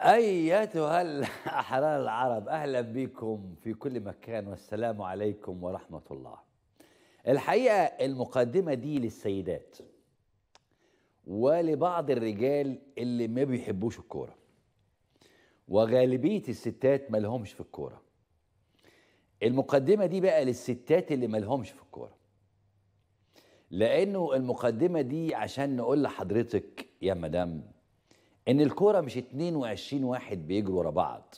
أيتها الأحرار العرب أهلا بكم في كل مكان والسلام عليكم ورحمة الله الحقيقة المقدمة دي للسيدات ولبعض الرجال اللي ما بيحبوش الكورة وغالبية الستات مالهمش في الكورة المقدمة دي بقى للستات اللي مالهمش في الكورة لأنه المقدمة دي عشان نقول لحضرتك يا مدام ان الكوره مش 22 واحد بيجروا ورا بعض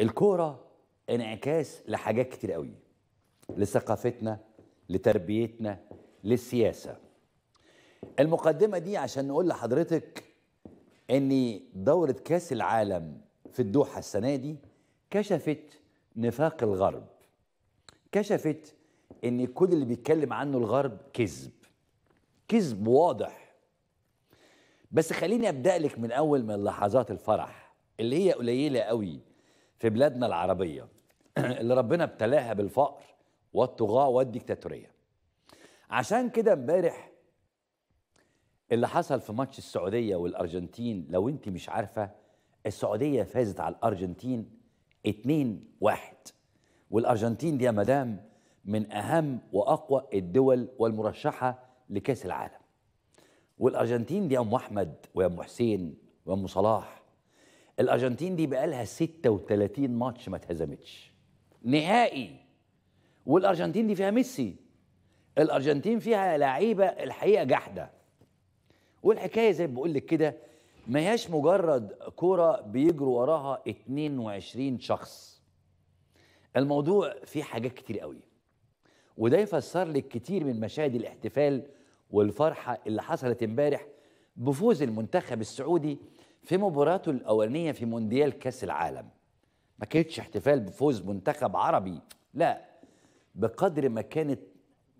الكوره انعكاس لحاجات كتير قوي لثقافتنا لتربيتنا للسياسه المقدمه دي عشان نقول لحضرتك ان دوره كاس العالم في الدوحه السنه دي كشفت نفاق الغرب كشفت ان كل اللي بيتكلم عنه الغرب كذب كذب واضح بس خليني ابدا لك من اول من لحظات الفرح اللي هي قليله قوي في بلادنا العربيه اللي ربنا ابتلاها بالفقر والطغاه والديكتاتوريه عشان كده امبارح اللي حصل في ماتش السعوديه والارجنتين لو انت مش عارفه السعوديه فازت على الارجنتين 2 1 والارجنتين دي يا مدام من اهم واقوى الدول والمرشحه لكاس العالم والارجنتين دي يا ام احمد ويا ام حسين ويا ام صلاح الارجنتين دي بقالها 36 ماتش ما اتهزمتش نهائي والارجنتين دي فيها ميسي الارجنتين فيها لعيبه الحقيقه جحده والحكايه زي ما بقول لك كده ما هياش مجرد كوره بيجروا وراها 22 شخص الموضوع فيه حاجات كتير قوي وده يفسر لك كتير من مشاهد الاحتفال والفرحه اللي حصلت امبارح بفوز المنتخب السعودي في مباراته الاولانيه في مونديال كاس العالم ما كانتش احتفال بفوز منتخب عربي لا بقدر ما كانت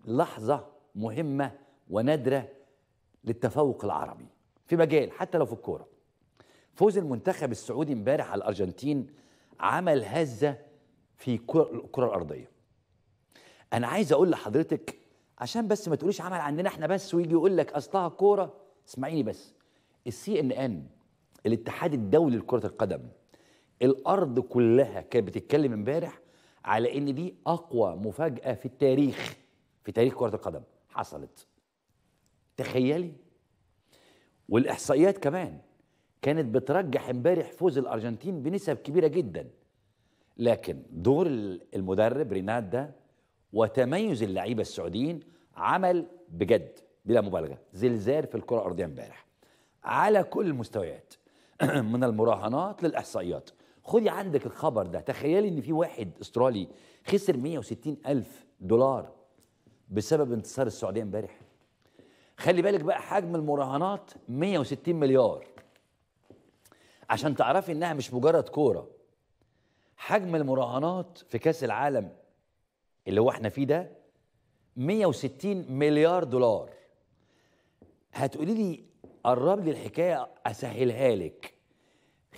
لحظه مهمه ونادره للتفوق العربي في مجال حتى لو في الكوره فوز المنتخب السعودي امبارح على الارجنتين عمل هزه في الكره الارضيه انا عايز اقول لحضرتك عشان بس ما تقوليش عمل عندنا احنا بس ويجي يقول لك اصلها كوره اسمعيني بس السي ان ان الاتحاد الدولي لكره القدم الارض كلها كانت بتتكلم امبارح على ان دي اقوى مفاجاه في التاريخ في تاريخ كره القدم حصلت تخيلي والاحصائيات كمان كانت بترجح امبارح فوز الارجنتين بنسب كبيره جدا لكن دور المدرب ريناد ده وتميز اللعيبه السعوديين عمل بجد بلا مبالغه زلزال في الكره الارضيه امبارح على كل المستويات من المراهنات للاحصائيات خدي عندك الخبر ده تخيلي ان في واحد استرالي خسر 160 الف دولار بسبب انتصار السعوديه امبارح خلي بالك بقى حجم المراهنات 160 مليار عشان تعرفي انها مش مجرد كوره حجم المراهنات في كاس العالم اللي هو احنا فيه ده 160 مليار دولار هتقولي لي قرب لي الحكايه اسهلها لك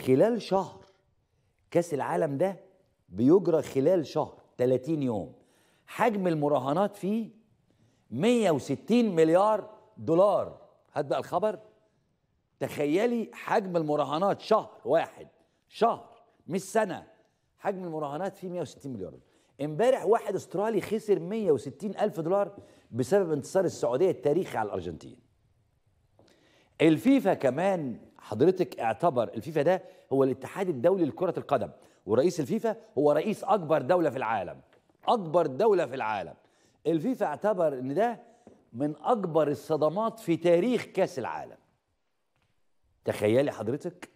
خلال شهر كاس العالم ده بيجرى خلال شهر 30 يوم حجم المراهنات فيه 160 مليار دولار هات بقى الخبر تخيلي حجم المراهنات شهر واحد شهر مش سنه حجم المراهنات فيه 160 مليار دولار امبارح واحد استرالي خسر 160 ألف دولار بسبب انتصار السعودية التاريخي على الأرجنتين الفيفا كمان حضرتك اعتبر الفيفا ده هو الاتحاد الدولي لكرة القدم ورئيس الفيفا هو رئيس أكبر دولة في العالم أكبر دولة في العالم الفيفا اعتبر إن ده من أكبر الصدمات في تاريخ كأس العالم تخيلي حضرتك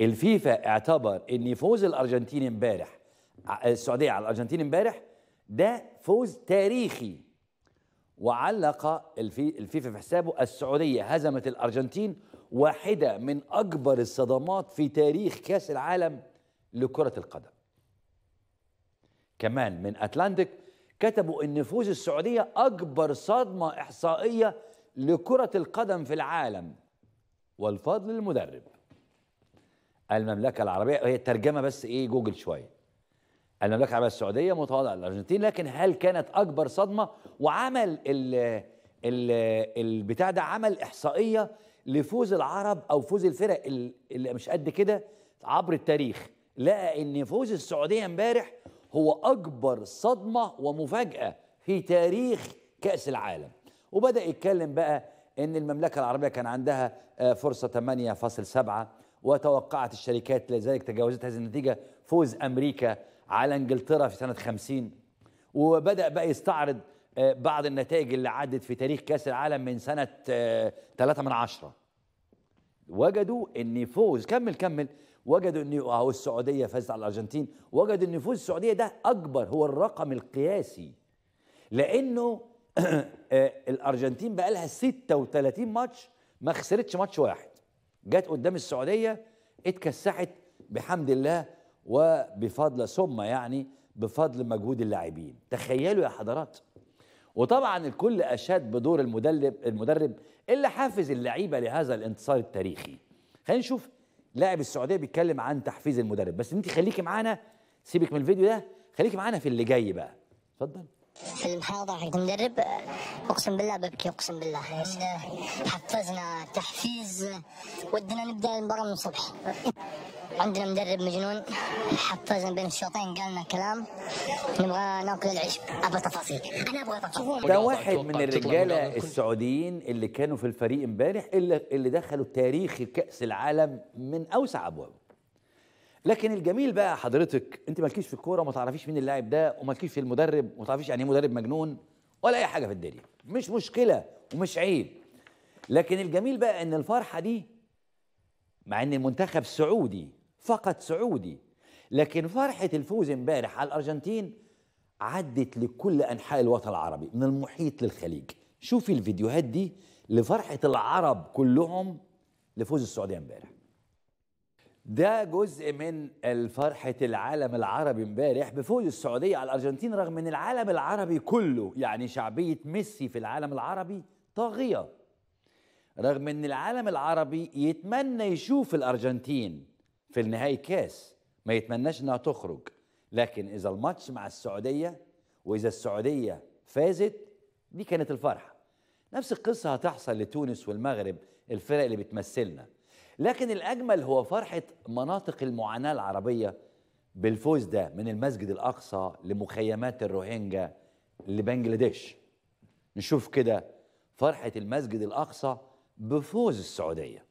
الفيفا اعتبر ان فوز الارجنتين امبارح السعوديه على الارجنتين امبارح ده فوز تاريخي وعلق الفيفا في حسابه السعوديه هزمت الارجنتين واحده من اكبر الصدمات في تاريخ كاس العالم لكره القدم كمان من اتلانتيك كتبوا ان فوز السعوديه اكبر صدمه احصائيه لكره القدم في العالم والفضل للمدرب المملكه العربيه هي الترجمه بس ايه جوجل شويه المملكه العربيه السعوديه متواضعه للارجنتين لكن هل كانت اكبر صدمه وعمل ال ال البتاع ده عمل احصائيه لفوز العرب او فوز الفرق اللي مش قد كده عبر التاريخ لقى ان فوز السعوديه امبارح هو اكبر صدمه ومفاجاه في تاريخ كاس العالم وبدا يتكلم بقى ان المملكه العربيه كان عندها آه، فرصه 8.7 وتوقعت الشركات لذلك تجاوزت هذه النتيجه فوز امريكا على انجلترا في سنه 50 وبدا بقى يستعرض آه، بعض النتائج اللي عدت في تاريخ كاس العالم من سنه 3 آه، من عشرة وجدوا ان فوز كمل كمل وجدوا ان اهو السعوديه فازت على الارجنتين وجدوا ان فوز السعوديه ده اكبر هو الرقم القياسي لانه آه، الارجنتين بقى لها 36 ماتش ما خسرتش ماتش واحد جت قدام السعوديه اتكسحت بحمد الله وبفضل ثم يعني بفضل مجهود اللاعبين تخيلوا يا حضرات وطبعا الكل اشاد بدور المدرب المدرب اللي حافز اللعيبه لهذا الانتصار التاريخي خلينا نشوف لاعب السعوديه بيتكلم عن تحفيز المدرب بس انت خليكي معانا سيبك من الفيديو ده خليكي معانا في اللي جاي بقى اتفضل في المحاضرة حق المدرب أقسم بالله ببكي أقسم بالله حفزنا تحفيز ودنا نبدأ المباراة من الصبح عندنا مدرب مجنون حفزنا بين الشوطين قالنا كلام نبغى ناكل العيش أبغى تفاصيل انا ابغى تفاصيل ده واحد من الرجاله السعوديين اللي كانوا في الفريق امبارح اللي, اللي دخلوا تاريخ كاس العالم من اوسع ابوابه لكن الجميل بقى حضرتك انت مالكيش في الكوره وما تعرفيش مين اللاعب ده ومالكيش في المدرب وما تعرفيش يعني ايه مدرب مجنون ولا اي حاجه في الدنيا مش مشكله ومش عيب لكن الجميل بقى ان الفرحه دي مع ان المنتخب سعودي فقط سعودي لكن فرحه الفوز امبارح على الارجنتين عدت لكل انحاء الوطن العربي من المحيط للخليج شوفي الفيديوهات دي لفرحه العرب كلهم لفوز السعوديه امبارح ده جزء من فرحة العالم العربي امبارح بفوز السعودية على الأرجنتين رغم أن العالم العربي كله يعني شعبية ميسي في العالم العربي طاغية رغم أن العالم العربي يتمنى يشوف الأرجنتين في النهاية كاس ما يتمناش أنها تخرج لكن إذا الماتش مع السعودية وإذا السعودية فازت دي كانت الفرحة نفس القصة هتحصل لتونس والمغرب الفرق اللي بتمثلنا لكن الأجمل هو فرحة مناطق المعاناة العربية بالفوز ده من المسجد الأقصى لمخيمات الروهينجا لبنجلاديش نشوف كده فرحة المسجد الأقصى بفوز السعودية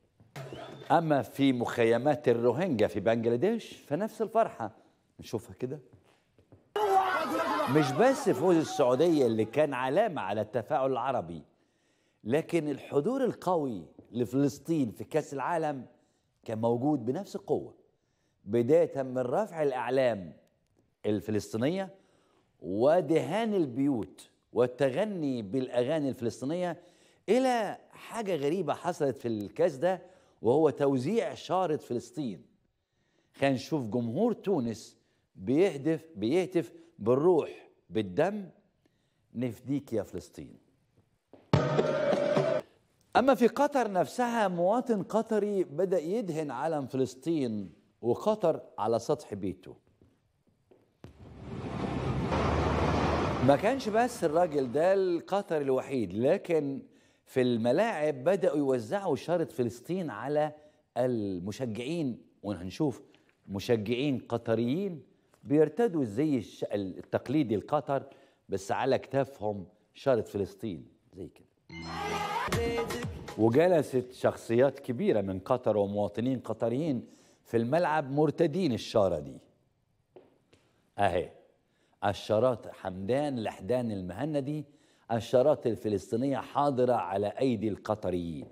أما في مخيمات الروهينجا في بنجلاديش فنفس الفرحة نشوفها كده مش بس فوز السعودية اللي كان علامة على التفاعل العربي لكن الحضور القوي لفلسطين في كاس العالم كان موجود بنفس القوه بدايه من رفع الاعلام الفلسطينيه ودهان البيوت والتغني بالاغاني الفلسطينيه الى حاجه غريبه حصلت في الكاس ده وهو توزيع شاره فلسطين نشوف جمهور تونس بيهدف بيهتف بالروح بالدم نفديك يا فلسطين أما في قطر نفسها مواطن قطري بدأ يدهن علم فلسطين وقطر على سطح بيته ما كانش بس الراجل ده القطري الوحيد لكن في الملاعب بدأوا يوزعوا شارة فلسطين على المشجعين وهنشوف مشجعين قطريين بيرتدوا الزي التقليدي القطر بس على كتافهم شارة فلسطين زي كده وجلست شخصيات كبيرة من قطر ومواطنين قطريين في الملعب مرتدين الشارة دي أهي الشارات حمدان لحدان المهندي الشارات الفلسطينية حاضرة على أيدي القطريين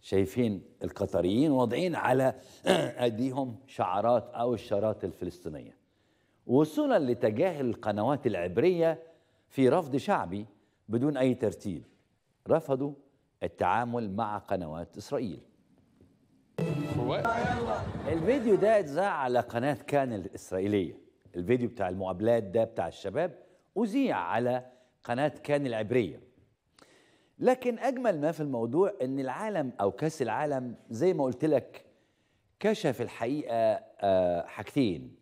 شايفين القطريين واضعين على أيديهم شعارات أو الشارات الفلسطينية وصولا لتجاهل القنوات العبرية في رفض شعبي بدون أي ترتيب رفضوا التعامل مع قنوات إسرائيل الفيديو ده اتذاع على قناة كان الإسرائيلية الفيديو بتاع المقابلات ده بتاع الشباب أذيع على قناة كان العبرية لكن أجمل ما في الموضوع أن العالم أو كأس العالم زي ما قلت لك كشف الحقيقة آه، حاجتين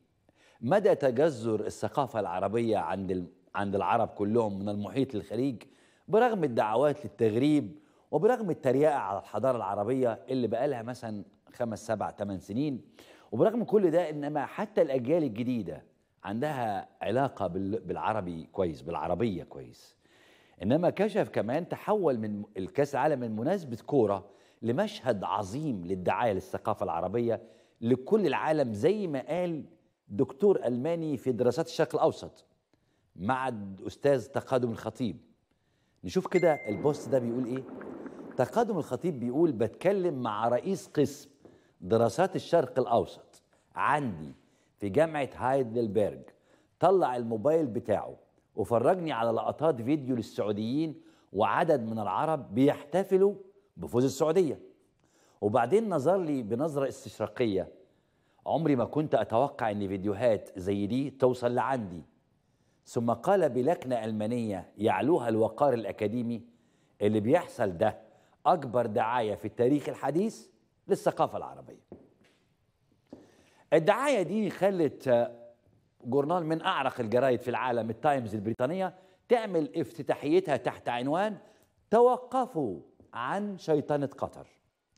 مدى تجذر الثقافة العربية عند عند العرب كلهم من المحيط للخليج برغم الدعوات للتغريب وبرغم التريقة على الحضارة العربية اللي بقالها مثلا خمس سبع ثمان سنين وبرغم كل ده إنما حتى الأجيال الجديدة عندها علاقة بالعربي كويس بالعربية كويس إنما كشف كمان تحول من الكاس العالم من مناسبة كورة لمشهد عظيم للدعاية للثقافة العربية لكل العالم زي ما قال دكتور ألماني في دراسات الشرق الأوسط مع الأستاذ تقادم الخطيب نشوف كده البوست ده بيقول ايه تقدم الخطيب بيقول بتكلم مع رئيس قسم دراسات الشرق الاوسط عندي في جامعه هايدلبرج طلع الموبايل بتاعه وفرجني على لقطات فيديو للسعوديين وعدد من العرب بيحتفلوا بفوز السعوديه وبعدين نظر لي بنظره استشراقيه عمري ما كنت اتوقع ان فيديوهات زي دي توصل لعندي ثم قال بلكنة ألمانية يعلوها الوقار الأكاديمي اللي بيحصل ده أكبر دعاية في التاريخ الحديث للثقافة العربية الدعاية دي خلت آه، جورنال من أعرق الجرايد في العالم التايمز البريطانية تعمل افتتاحيتها تحت عنوان توقفوا عن شيطنة قطر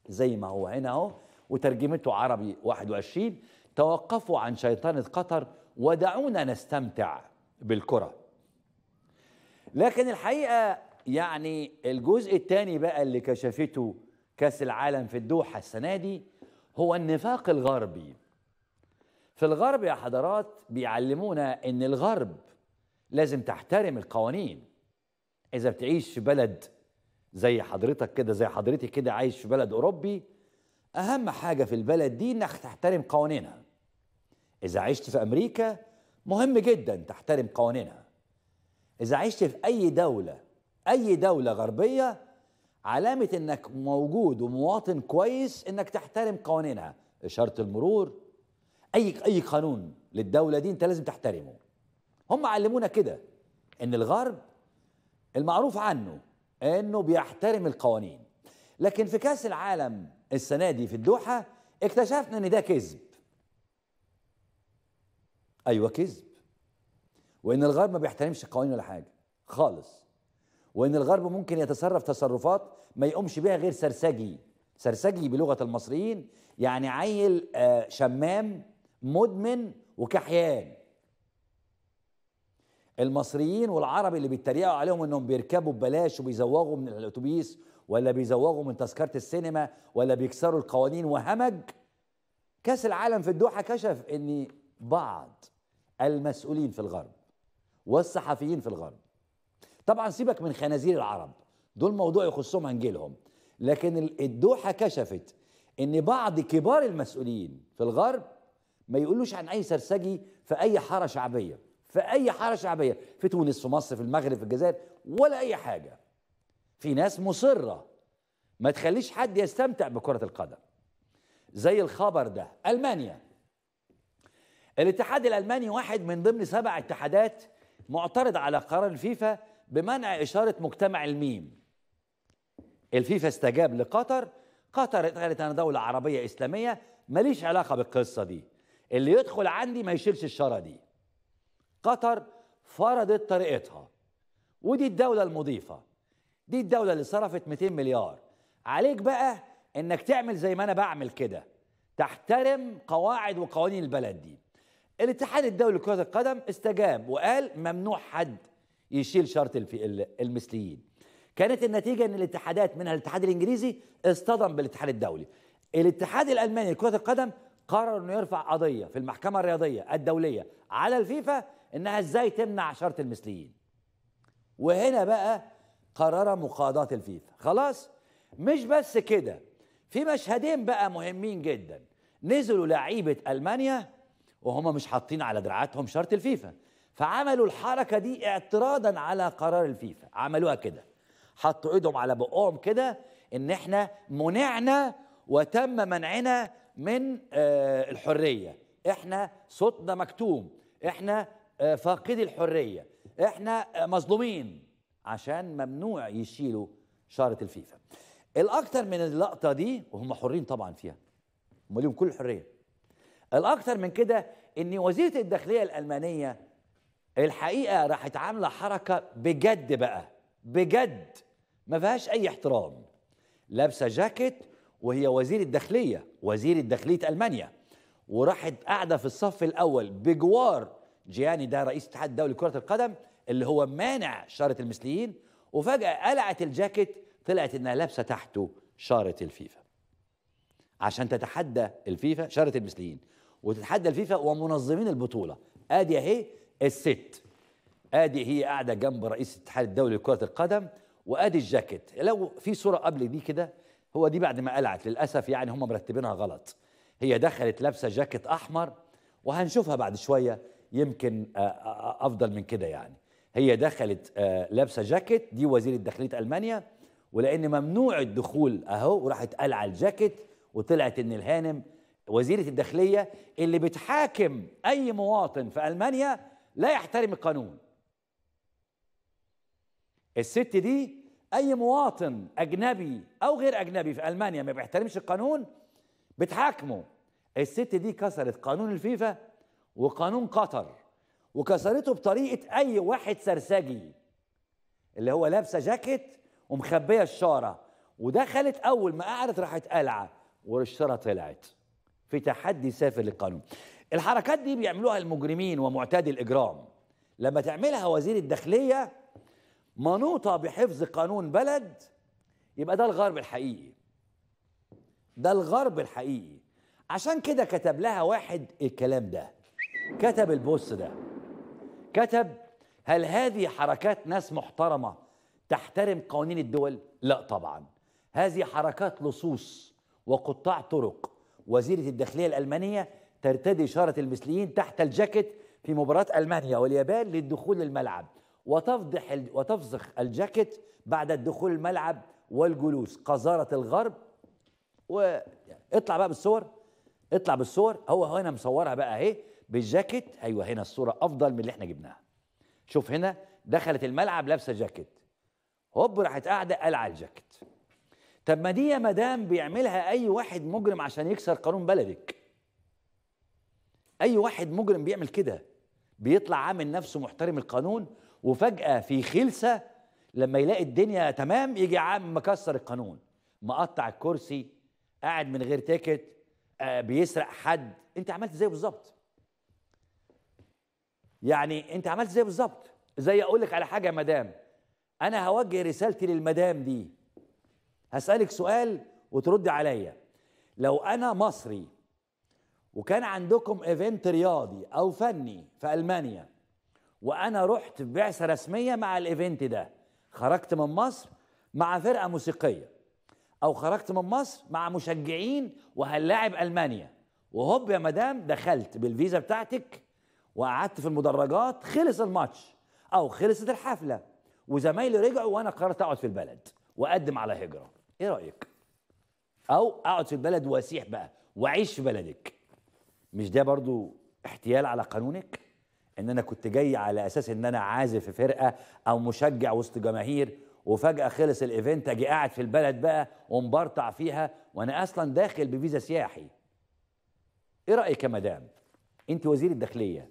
زي ما هو هنا اهو وترجمته عربي 21 توقفوا عن شيطنة قطر ودعونا نستمتع بالكره لكن الحقيقه يعني الجزء الثاني بقى اللي كشفته كاس العالم في الدوحه السنه دي هو النفاق الغربي في الغرب يا حضرات بيعلمونا ان الغرب لازم تحترم القوانين اذا بتعيش في بلد زي حضرتك كده زي حضرتك كده عايش في بلد اوروبي اهم حاجه في البلد دي انك تحترم قوانينها اذا عشت في امريكا مهم جدا تحترم قوانينها إذا عشت في أي دولة أي دولة غربية علامة إنك موجود ومواطن كويس إنك تحترم قوانينها إشارة المرور أي أي قانون للدولة دي أنت لازم تحترمه هم علمونا كده إن الغرب المعروف عنه إنه بيحترم القوانين لكن في كأس العالم السنة دي في الدوحة اكتشفنا إن ده كذب ايوه كذب وان الغرب ما بيحترمش القوانين ولا حاجه خالص وان الغرب ممكن يتصرف تصرفات ما يقومش بيها غير سرسجي سرسجي بلغه المصريين يعني عيل آه، شمام مدمن وكحيان المصريين والعرب اللي بيتريقوا عليهم انهم بيركبوا ببلاش وبيزوغوا من الاتوبيس ولا بيزوغوا من تذكره السينما ولا بيكسروا القوانين وهمج كاس العالم في الدوحه كشف ان بعض المسؤولين في الغرب والصحفيين في الغرب طبعا سيبك من خنازير العرب دول موضوع يخصهم هنجيلهم لكن الدوحة كشفت ان بعض كبار المسؤولين في الغرب ما يقولوش عن اي سرسجي في اي حارة شعبية في اي حارة شعبية في تونس في مصر في المغرب في الجزائر ولا اي حاجة في ناس مصرة ما تخليش حد يستمتع بكرة القدم زي الخبر ده ألمانيا الاتحاد الألماني واحد من ضمن سبع اتحادات معترض على قرار الفيفا بمنع إشارة مجتمع الميم الفيفا استجاب لقطر قطر قالت أنا دولة عربية إسلامية ماليش علاقة بالقصة دي اللي يدخل عندي ما يشيلش الشارة دي قطر فرضت طريقتها ودي الدولة المضيفة دي الدولة اللي صرفت 200 مليار عليك بقى انك تعمل زي ما انا بعمل كده تحترم قواعد وقوانين البلد دي الاتحاد الدولي لكرة القدم استجاب وقال ممنوع حد يشيل شرط المثليين كانت النتيجة ان الاتحادات منها الاتحاد الانجليزي اصطدم بالاتحاد الدولي الاتحاد الالماني لكرة القدم قرر انه يرفع قضية في المحكمة الرياضية الدولية على الفيفا انها ازاي تمنع شرط المثليين وهنا بقى قرر مقاضاة الفيفا خلاص مش بس كده في مشهدين بقى مهمين جدا نزلوا لعيبة المانيا وهم مش حاطين على دراعاتهم شرط الفيفا فعملوا الحركه دي اعتراضا على قرار الفيفا عملوها كده حطوا ايدهم على بقهم كده ان احنا منعنا وتم منعنا من آه، الحريه احنا صوتنا مكتوم احنا آه، فاقدي الحريه احنا آه، مظلومين عشان ممنوع يشيلوا شاره الفيفا الاكتر من اللقطه دي وهم حرين طبعا فيها هم ليهم كل الحريه الاكثر من كده ان وزيره الداخليه الالمانيه الحقيقه راحت عامله حركه بجد بقى بجد ما فيهاش اي احترام لابسه جاكيت وهي وزير الداخليه وزير داخليه المانيا وراحت قاعده في الصف الاول بجوار جياني ده رئيس الاتحاد الدولي لكره القدم اللي هو مانع شاره المثليين وفجاه قلعت الجاكيت طلعت انها لابسه تحته شاره الفيفا عشان تتحدى الفيفا شاره المثليين وتتحدى الفيفا ومنظمين البطوله ادي اهي الست ادي هي قاعده جنب رئيس الاتحاد الدولي لكره القدم وادي الجاكيت لو في صوره قبل دي كده هو دي بعد ما قلعت للاسف يعني هم مرتبينها غلط هي دخلت لابسه جاكيت احمر وهنشوفها بعد شويه يمكن آه، آه، آه، افضل من كده يعني هي دخلت لابسه جاكيت دي وزيره داخليه المانيا ولان ممنوع الدخول اهو وراحت قلع الجاكيت وطلعت ان الهانم وزيره الداخليه اللي بتحاكم اي مواطن في المانيا لا يحترم القانون الست دي اي مواطن اجنبي او غير اجنبي في المانيا ما بيحترمش القانون بتحاكمه الست دي كسرت قانون الفيفا وقانون قطر وكسرته بطريقه اي واحد سرسجي اللي هو لابسه جاكيت ومخبيه الشاره ودخلت اول ما قعدت راحت قلعه والشاره طلعت في تحدي سافر للقانون الحركات دي بيعملوها المجرمين ومعتادي الإجرام لما تعملها وزير الداخلية منوطة بحفظ قانون بلد يبقى ده الغرب الحقيقي ده الغرب الحقيقي عشان كده كتب لها واحد الكلام ده كتب البوست ده كتب هل هذه حركات ناس محترمة تحترم قوانين الدول؟ لا طبعا هذه حركات لصوص وقطاع طرق وزيرة الداخلية الألمانية ترتدي إشارة المثليين تحت الجاكيت في مباراة ألمانيا واليابان للدخول الملعب وتفضح وتفضخ الجاكيت بعد الدخول الملعب والجلوس قذارة الغرب و اطلع بقى بالصور اطلع بالصور هو هنا مصورها بقى اهي بالجاكيت ايوه هنا الصورة أفضل من اللي احنا جبناها شوف هنا دخلت الملعب لابسة جاكيت هوب راحت قاعدة قلع الجاكيت طب ما دي يا مدام بيعملها اي واحد مجرم عشان يكسر قانون بلدك اي واحد مجرم بيعمل كده بيطلع عامل نفسه محترم القانون وفجاه في خلسه لما يلاقي الدنيا تمام يجي عام مكسر القانون مقطع الكرسي قاعد من غير تيكت آه، بيسرق حد انت عملت زي بالظبط يعني انت عملت زي بالظبط زي اقول لك على حاجه يا مدام انا هوجه رسالتي للمدام دي هسألك سؤال وترد عليا لو أنا مصري وكان عندكم ايفنت رياضي أو فني في ألمانيا وأنا رحت بعثة رسمية مع الايفنت ده خرجت من مصر مع فرقة موسيقية أو خرجت من مصر مع مشجعين وهنلاعب ألمانيا وهوب يا مدام دخلت بالفيزا بتاعتك وقعدت في المدرجات خلص الماتش أو خلصت الحفلة وزمايلي رجعوا وأنا قررت أقعد في البلد وأقدم على هجرة ايه رايك او اقعد في البلد واسيح بقى واعيش في بلدك مش ده برضو احتيال على قانونك ان انا كنت جاي على اساس ان انا عازف في فرقه او مشجع وسط جماهير وفجاه خلص الايفنت اجي قاعد في البلد بقى ومبرطع فيها وانا اصلا داخل بفيزا سياحي ايه رايك يا مدام انت وزير الداخليه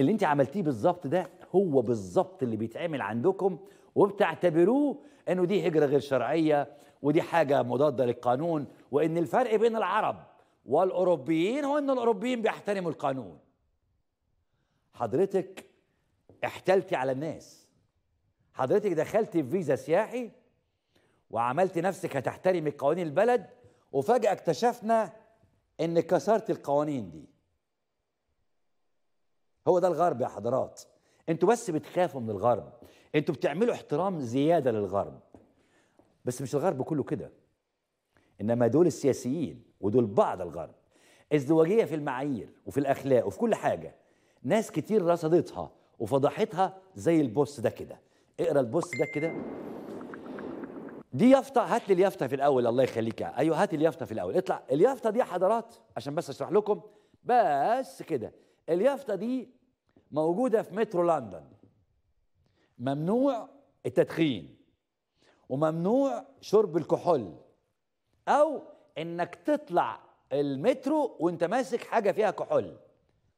اللي انت عملتيه بالظبط ده هو بالظبط اللي بيتعمل عندكم وبتعتبروه انه دي هجره غير شرعيه ودي حاجه مضاده للقانون وان الفرق بين العرب والاوروبيين هو ان الاوروبيين بيحترموا القانون حضرتك احتلتي على الناس حضرتك دخلتي في فيزا سياحي وعملت نفسك هتحترمي قوانين البلد وفجأة اكتشفنا ان كسرت القوانين دي هو ده الغرب يا حضرات انتوا بس بتخافوا من الغرب انتوا بتعملوا احترام زياده للغرب بس مش الغرب كله كده انما دول السياسيين ودول بعض الغرب ازدواجيه في المعايير وفي الاخلاق وفي كل حاجه ناس كتير رصدتها وفضحتها زي البوست ده كده اقرا البوست ده كده دي يافطه هات لي اليافطه في الاول الله يخليك ايوه هات اليافطه في الاول اطلع اليافطه دي حضرات عشان بس اشرح لكم بس كده اليافطه دي موجودة في مترو لندن ممنوع التدخين وممنوع شرب الكحول أو إنك تطلع المترو وانت ماسك حاجة فيها كحول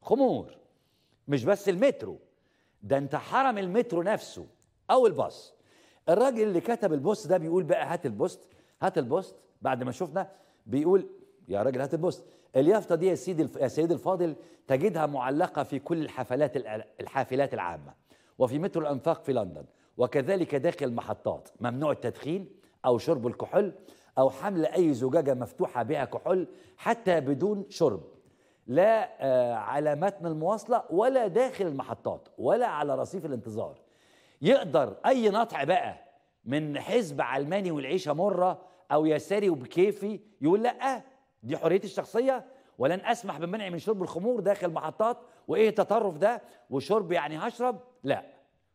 خمور مش بس المترو ده انت حرم المترو نفسه او الباص الراجل اللي كتب البوست ده بيقول بقى هات البوست هات البوست بعد ما شفنا بيقول يا راجل هات البوست اليافطه دي يا سيدي يا سيدي الفاضل تجدها معلقه في كل الحفلات الحافلات العامه وفي مترو الانفاق في لندن وكذلك داخل المحطات ممنوع التدخين او شرب الكحول او حمل اي زجاجه مفتوحه بها كحول حتى بدون شرب لا آه، على متن المواصله ولا داخل المحطات ولا على رصيف الانتظار يقدر اي نطع بقى من حزب علماني والعيشه مره او يساري وبكيفي يقول لا دي حريتي الشخصيه ولن اسمح بمنعي من شرب الخمور داخل محطات وايه التطرف ده وشرب يعني هشرب لا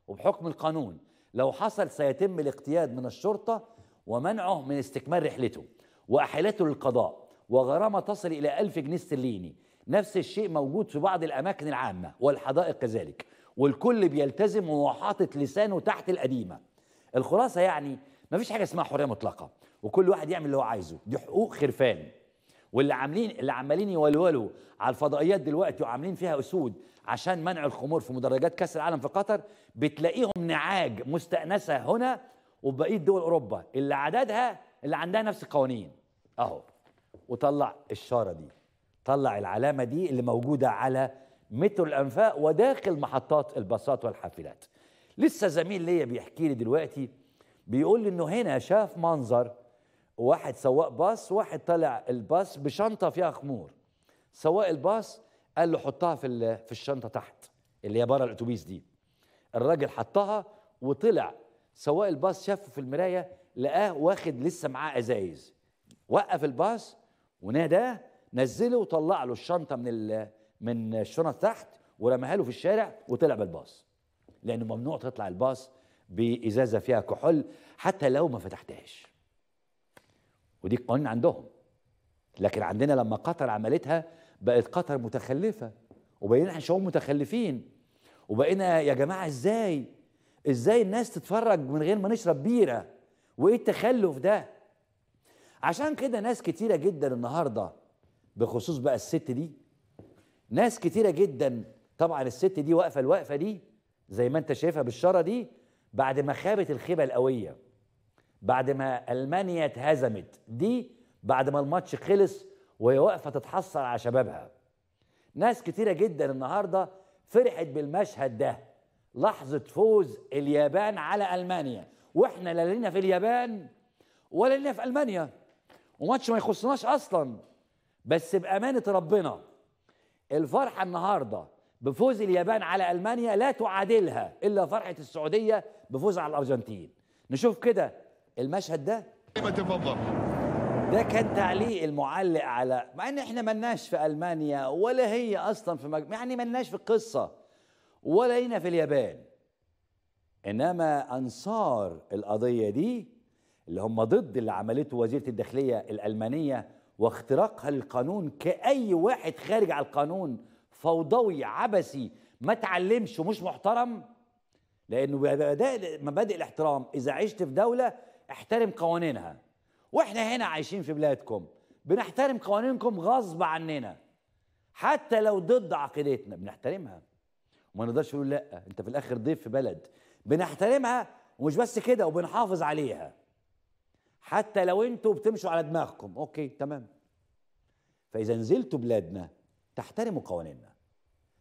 وبحكم القانون لو حصل سيتم الاقتياد من الشرطه ومنعه من استكمال رحلته واحالته للقضاء وغرامه تصل الى 1000 جنيه استرليني نفس الشيء موجود في بعض الاماكن العامه والحدائق كذلك والكل بيلتزم وهو حاطط لسانه تحت القديمه الخلاصه يعني مفيش حاجه اسمها حريه مطلقه وكل واحد يعمل اللي هو عايزه دي حقوق خرفان واللي عاملين اللي عمالين يولولوا على الفضائيات دلوقتي وعاملين فيها اسود عشان منع الخمور في مدرجات كاس العالم في قطر بتلاقيهم نعاج مستانسه هنا وبقيه دول اوروبا اللي عددها اللي عندها نفس القوانين اهو وطلع الشاره دي طلع العلامه دي اللي موجوده على مترو الانفاق وداخل محطات الباصات والحافلات لسه زميل ليا بيحكي لي دلوقتي بيقول لي انه هنا شاف منظر واحد سواق باص واحد طلع الباص بشنطه فيها خمور سواق الباص قال له حطها في في الشنطه تحت اللي هي بره الاتوبيس دي الراجل حطها وطلع سواق الباص شافه في المرايه لقاه واخد لسه معاه ازايز وقف الباص وناداه نزله وطلع له الشنطه من من الشنط تحت ورماها له في الشارع وطلع بالباص لانه ممنوع تطلع الباص بازازه فيها كحول حتى لو ما فتحتهاش ودي القوانين عندهم لكن عندنا لما قطر عملتها بقت قطر متخلفه وبقينا احنا شعوب متخلفين وبقينا يا جماعه ازاي ازاي الناس تتفرج من غير ما نشرب بيره وايه التخلف ده عشان كده ناس كتيره جدا النهارده بخصوص بقى الست دي ناس كتيره جدا طبعا الست دي واقفه الوقفه دي زي ما انت شايفها بالشاره دي بعد ما خابت الخيبه القويه بعد ما المانيا اتهزمت دي بعد ما الماتش خلص وهي واقفه تتحسر على شبابها ناس كتيره جدا النهارده فرحت بالمشهد ده لحظه فوز اليابان على المانيا واحنا لا لينا في اليابان ولا لينا في المانيا وماتش ما يخصناش اصلا بس بامانه ربنا الفرحه النهارده بفوز اليابان على المانيا لا تعادلها الا فرحه السعوديه بفوز على الارجنتين نشوف كده المشهد ده تفضل ده كان تعليق المعلق على مع ان احنا مالناش في المانيا ولا هي اصلا في مج... يعني مالناش في القصه ولا هنا في اليابان انما انصار القضيه دي اللي هم ضد اللي عملته وزيره الداخليه الالمانيه واختراقها للقانون كاي واحد خارج على القانون فوضوي عبثي ما تعلمش ومش محترم لانه مبادئ الاحترام اذا عشت في دوله احترم قوانينها واحنا هنا عايشين في بلادكم بنحترم قوانينكم غصب عننا حتى لو ضد عقيدتنا بنحترمها وما نقدرش نقول لا انت في الاخر ضيف في بلد بنحترمها ومش بس كده وبنحافظ عليها حتى لو انتوا بتمشوا على دماغكم اوكي تمام فاذا نزلتوا بلادنا تحترموا قوانيننا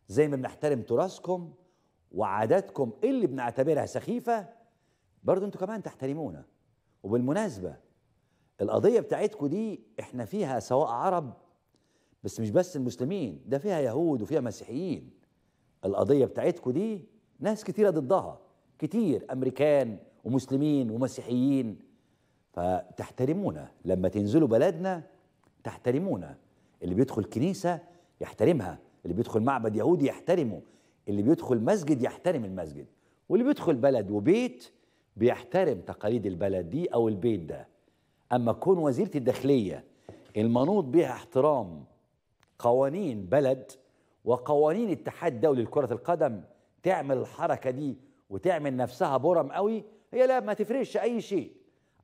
زي ما بنحترم تراثكم وعاداتكم اللي بنعتبرها سخيفه برضه انتوا كمان تحترمونا وبالمناسبه القضيه بتاعتكم دي احنا فيها سواء عرب بس مش بس المسلمين ده فيها يهود وفيها مسيحيين القضيه بتاعتكم دي ناس كتيره ضدها كتير امريكان ومسلمين ومسيحيين فتحترمونا لما تنزلوا بلدنا تحترمونا اللي بيدخل كنيسه يحترمها اللي بيدخل معبد يهودي يحترمه اللي بيدخل مسجد يحترم المسجد واللي بيدخل بلد وبيت بيحترم تقاليد البلد دي او البيت ده اما كون وزيره الداخليه المنوط بها احترام قوانين بلد وقوانين اتحاد دولي لكره القدم تعمل الحركه دي وتعمل نفسها برم قوي هي لا ما تفرقش اي شيء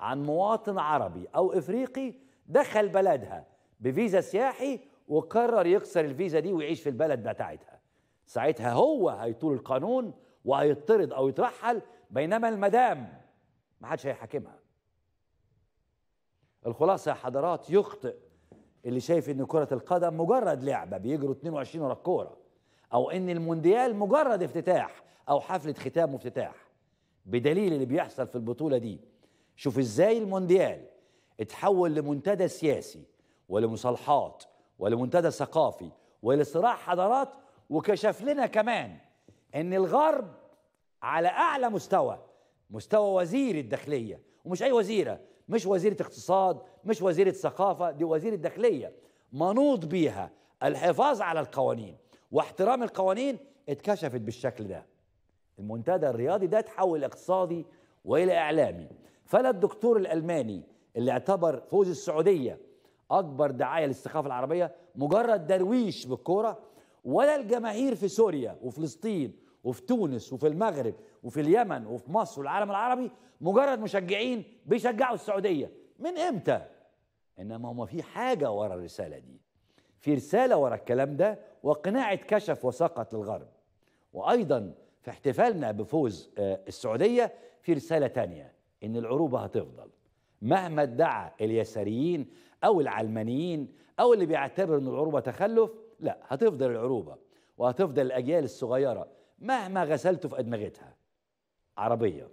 عن مواطن عربي او افريقي دخل بلدها بفيزا سياحي وقرر يكسر الفيزا دي ويعيش في البلد بتاعتها ساعتها هو هيطول القانون وهيطرد او يترحل بينما المدام ما حدش هيحاكمها الخلاصه يا حضرات يخطئ اللي شايف ان كره القدم مجرد لعبه بيجروا 22 ورا الكوره او ان المونديال مجرد افتتاح او حفله ختام وافتتاح بدليل اللي بيحصل في البطوله دي شوف ازاي المونديال اتحول لمنتدى سياسي ولمصالحات ولمنتدى ثقافي ولصراع حضارات وكشف لنا كمان ان الغرب على اعلى مستوى مستوى وزير الداخليه ومش اي وزيره مش وزيره اقتصاد مش وزيره ثقافه دي وزيره داخليه منوط بيها الحفاظ على القوانين واحترام القوانين اتكشفت بالشكل ده المنتدى الرياضي ده تحول اقتصادي والى اعلامي فلا الدكتور الالماني اللي اعتبر فوز السعوديه اكبر دعايه للثقافه العربيه مجرد درويش بالكوره ولا الجماهير في سوريا وفلسطين وفي تونس وفي المغرب وفي اليمن وفي مصر والعالم العربي مجرد مشجعين بيشجعوا السعوديه من امتى انما هما في حاجه ورا الرساله دي في رساله ورا الكلام ده وقناعه كشف وسقط للغرب وايضا في احتفالنا بفوز آه، السعوديه في رساله تانية ان العروبه هتفضل مهما ادعى اليساريين او العلمانيين او اللي بيعتبر ان العروبه تخلف لا هتفضل العروبه وهتفضل الاجيال الصغيره مهما غسلته في أدمغتها عربية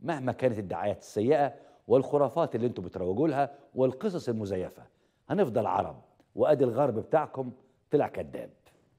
مهما كانت الدعايات السيئة والخرافات اللي انتم بتروجوا لها والقصص المزيفة هنفضل عرب وأدي الغرب بتاعكم طلع كذاب